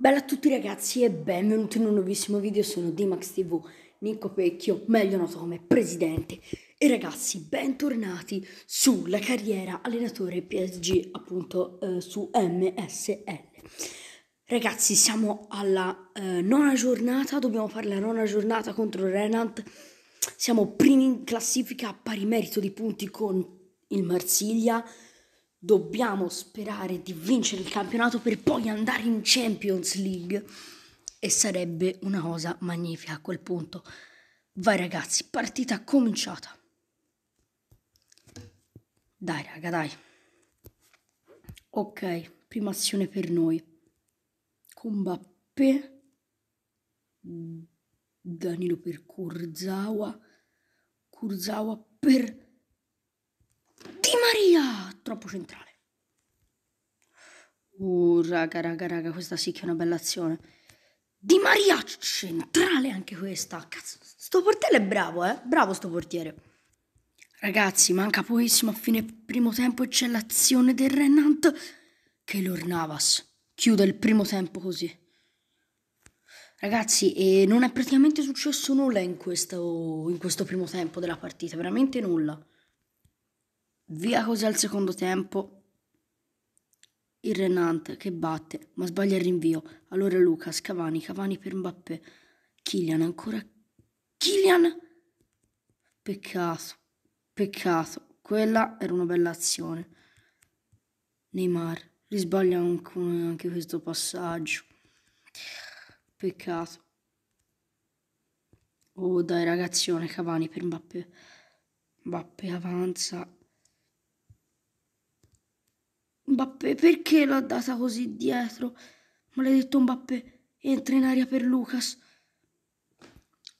Bella a tutti ragazzi e benvenuti in un nuovissimo video, sono Dimax TV, Nico Pecchio, meglio noto come presidente. E ragazzi, bentornati sulla carriera allenatore PSG, appunto eh, su MSL. Ragazzi, siamo alla eh, nona giornata, dobbiamo fare la nona giornata contro Renant. Siamo primi in classifica a pari merito di punti con il Marsiglia dobbiamo sperare di vincere il campionato per poi andare in Champions League. E sarebbe una cosa magnifica a quel punto. Vai ragazzi, partita cominciata. Dai raga, dai. Ok, prima azione per noi. Combappé. Danilo per Kurzawa. Kurzawa per... Di Maria! troppo centrale. Uh, raga, raga, raga, questa sì che è una bella azione. Di Maria centrale anche questa. Cazzo, sto portiere è bravo, eh. Bravo sto portiere. Ragazzi, manca pochissimo a fine primo tempo e c'è l'azione del Renant che l'Ornavas chiude il primo tempo così. Ragazzi, eh, non è praticamente successo nulla in questo, in questo primo tempo della partita, veramente nulla. Via così al secondo tempo il Renant che batte, ma sbaglia il rinvio. Allora Lucas, Cavani, Cavani per Mbappé. Kylian ancora. Kylian! Peccato, peccato. Quella era una bella azione. Neymar risbaglia anche questo passaggio. Peccato. Oh dai ragazzione, Cavani per Mbappé. Mbappé avanza Mbappé, perché l'ha data così dietro? Maledetto Mbappé, entra in aria per Lucas.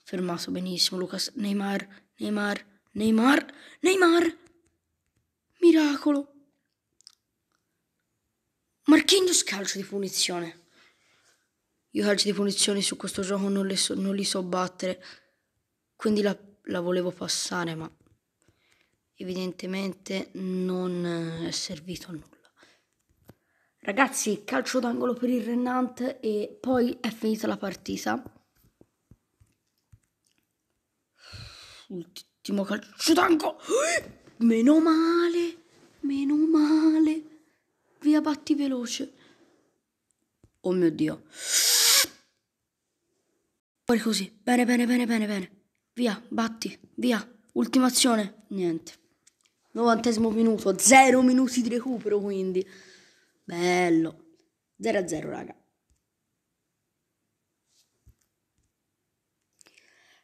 Fermato benissimo Lucas. Neymar, Neymar, Neymar, Neymar! Miracolo! Marchignos calcio di punizione. Io calci di punizione su questo gioco non, so, non li so battere, quindi la, la volevo passare, ma evidentemente non è servito a nulla. Ragazzi, calcio d'angolo per il Renant e poi è finita la partita. Ultimo calcio d'angolo. Meno male, meno male. Via, batti veloce. Oh mio Dio. Fuori così. Bene, bene, bene, bene, bene. Via, batti, via. Ultima azione. Niente. Novantesimo minuto, zero minuti di recupero quindi. Bello. 0 a 0, raga.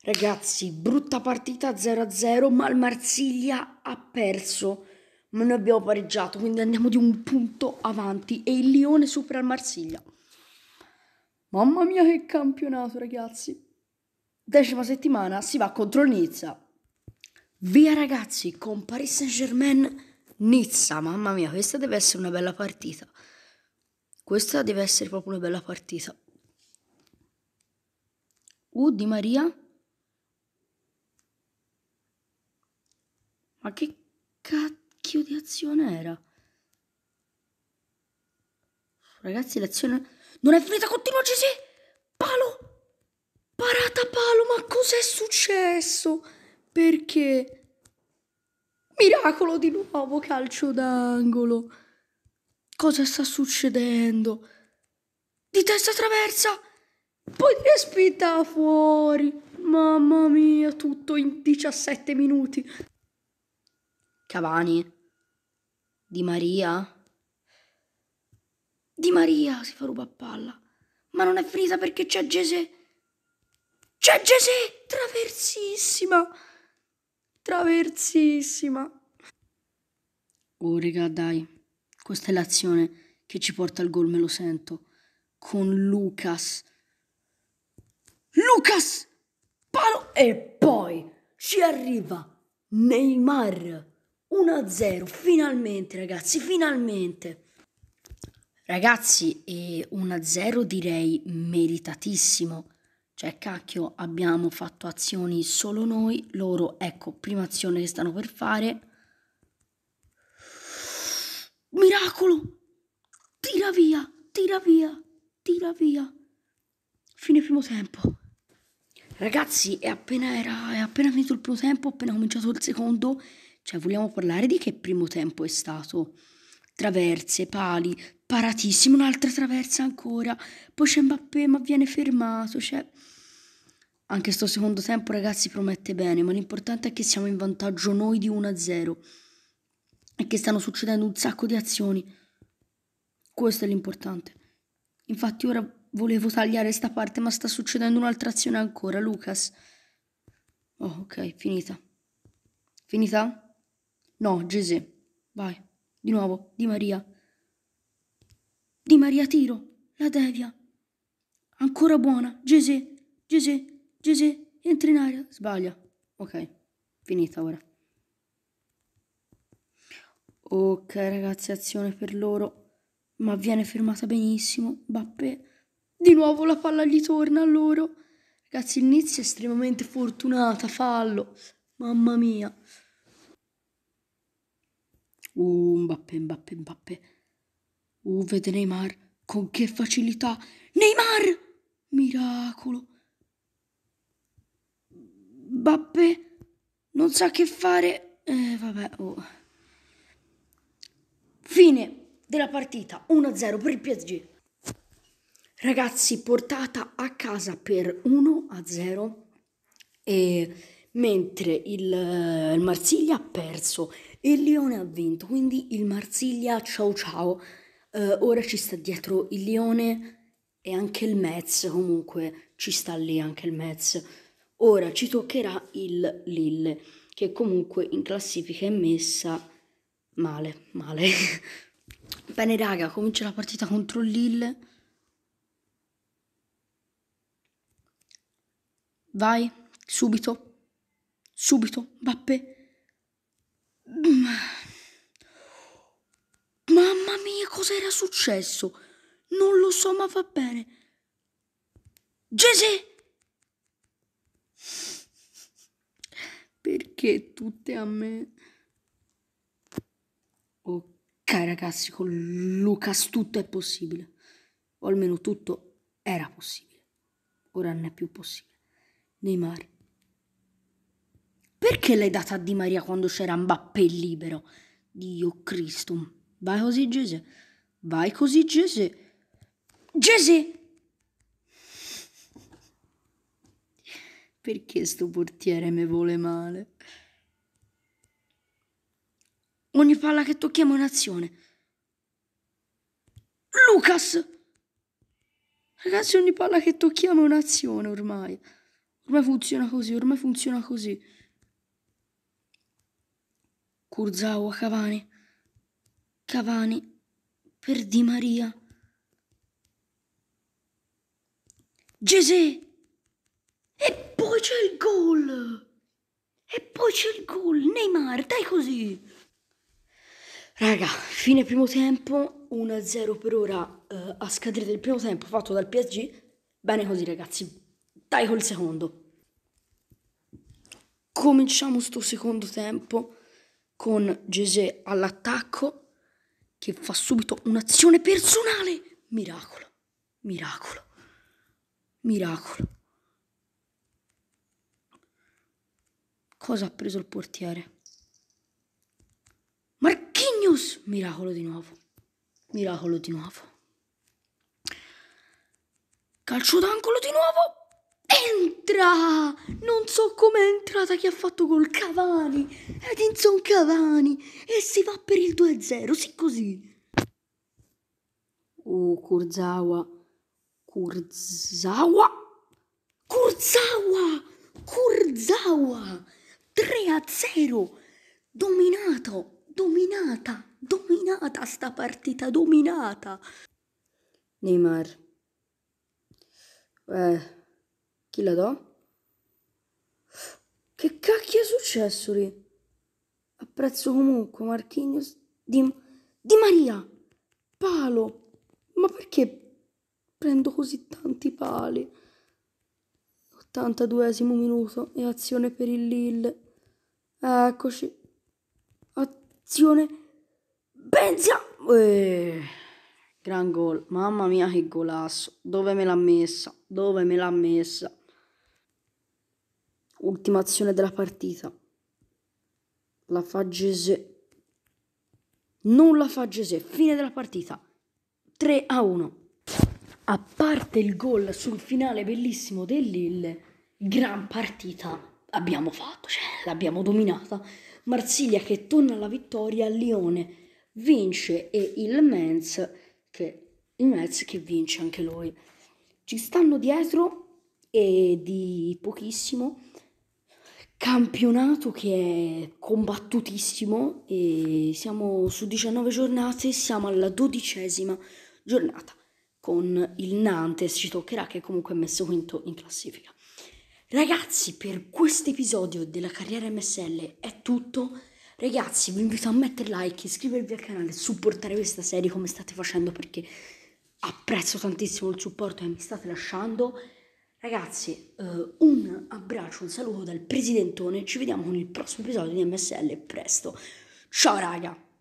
Ragazzi, brutta partita 0 a 0, ma il Marsiglia ha perso. Ma noi abbiamo pareggiato, quindi andiamo di un punto avanti e il Lione supera il Marsiglia. Mamma mia che campionato, ragazzi. Decima settimana si va contro il Nizza. Via ragazzi, con Paris Saint-Germain Nizza. Mamma mia, questa deve essere una bella partita. Questa deve essere proprio una bella partita. Uh, Di Maria. Ma che cacchio di azione era? Ragazzi, l'azione... Non è finita, continua Gesù! Palo! Parata palo, ma cos'è successo? Perché? Miracolo di nuovo, calcio d'angolo. Cosa sta succedendo? Di testa traversa! Poi ne spinta fuori! Mamma mia, tutto in 17 minuti! Cavani? Di Maria? Di Maria si fa ruba a palla. Ma non è finita perché c'è Gesè. C'è Gesè! Traversissima! Traversissima! Oh, regà, dai. Questa è l'azione che ci porta al gol, me lo sento, con Lucas. Lucas! Palo e poi ci arriva Neymar. 1-0, finalmente ragazzi, finalmente. Ragazzi, e 1-0 direi meritatissimo. Cioè, cacchio, abbiamo fatto azioni solo noi, loro, ecco, prima azione che stanno per fare Miracolo! Tira via, tira via, tira via. Fine primo tempo. Ragazzi, è appena, era, è appena finito il primo tempo, appena cominciato il secondo. Cioè, vogliamo parlare di che primo tempo è stato? Traverse, pali, paratissimo, un'altra traversa ancora. Poi c'è Mbappé, ma viene fermato. Cioè, anche sto secondo tempo, ragazzi, promette bene, ma l'importante è che siamo in vantaggio noi di 1-0 è che stanno succedendo un sacco di azioni. Questo è l'importante. Infatti ora volevo tagliare sta parte, ma sta succedendo un'altra azione ancora, Lucas. Oh, ok, finita. Finita? No, Gesè. Vai. Di nuovo, Di Maria. Di Maria tiro. La devia. Ancora buona. Gesè. Gesè. Gesè. Entra in aria. Sbaglia. Ok, finita ora. Ok ragazzi, azione per loro. Ma viene fermata benissimo. Bappè. Di nuovo la palla gli torna a loro. Ragazzi, l'inizio è estremamente fortunata. Fallo. Mamma mia. Uh, Mbappé, Mbappé, Mbappé. Uh, vede Neymar. Con che facilità. Neymar! Miracolo. Mbappé non sa che fare. Eh, vabbè, oh. Fine della partita 1-0 per il PSG. Ragazzi, portata a casa per 1-0 e mentre il, il Marsiglia ha perso e il Lione ha vinto, quindi il Marsiglia ciao ciao. Uh, ora ci sta dietro il Lione e anche il Metz, comunque ci sta lì anche il Metz. Ora ci toccherà il Lille, che comunque in classifica è messa Male, male. Bene raga, comincia la partita contro Lille. Vai, subito. Subito, vappe. Mm. Mamma mia, cosa era successo? Non lo so, ma va bene. Gesù! Perché tutte a me? Ok ragazzi, con Lucas tutto è possibile. O almeno tutto era possibile. Ora non è più possibile. Neymar. Perché l'hai data a Di Maria quando c'era Mbappé libero? Dio Cristo. Vai così Gese. Vai così Gese. Gese! Perché sto portiere mi vuole male? Ogni palla che tocchiamo è un'azione. Lucas! Ragazzi, ogni palla che tocchiamo è un'azione ormai. Ormai funziona così, ormai funziona così. Kurzawa, Cavani. Cavani per Di Maria. Gesè! E poi c'è il gol! E poi c'è il gol! Neymar, dai così! Raga, fine primo tempo, 1-0 per ora eh, a scadere del primo tempo fatto dal PSG. Bene così ragazzi, dai col secondo. Cominciamo sto secondo tempo con Gesè all'attacco che fa subito un'azione personale. Miracolo, miracolo, miracolo. Cosa ha preso il portiere? News, miracolo di nuovo. Miracolo di nuovo. Calcio d'angolo di nuovo. Entra! Non so com'è entrata che ha fatto col Cavani. Edinson Cavani. E si va per il 2-0, sì così. Oh, Kurzawa. Kurzawa. Kurzawa. Kurzawa. 3-0. Dominato dominata, dominata sta partita, dominata. Neymar. Eh, chi la do? Che cacchio è successo lì? Apprezzo comunque Marchignos di, di Maria. Palo. Ma perché prendo così tanti pali? 82 minuto e azione per il Lille. Eccoci azione. Benzia! Uè, eh, gran gol. Mamma mia che golasso. Dove me l'ha messa? Dove me l'ha messa? Ultima azione della partita. La fa Gesè. Non la fa Gesè. Fine della partita. 3 a 1. A parte il gol sul finale bellissimo del Lille, gran partita abbiamo fatto, cioè l'abbiamo dominata. Marsiglia che torna alla vittoria, Lione vince e il Mens che, il Mets che vince anche lui. Ci stanno dietro e di pochissimo campionato che è combattutissimo e siamo su 19 giornate, siamo alla dodicesima giornata con il Nantes, ci toccherà che comunque è messo quinto in classifica. Ragazzi, per questo episodio della carriera MSL è tutto. Ragazzi, vi invito a mettere like, iscrivervi al canale, supportare questa serie come state facendo perché apprezzo tantissimo il supporto che mi state lasciando. Ragazzi, eh, un abbraccio, un saluto dal presidentone. Ci vediamo con il prossimo episodio di MSL presto. Ciao raga!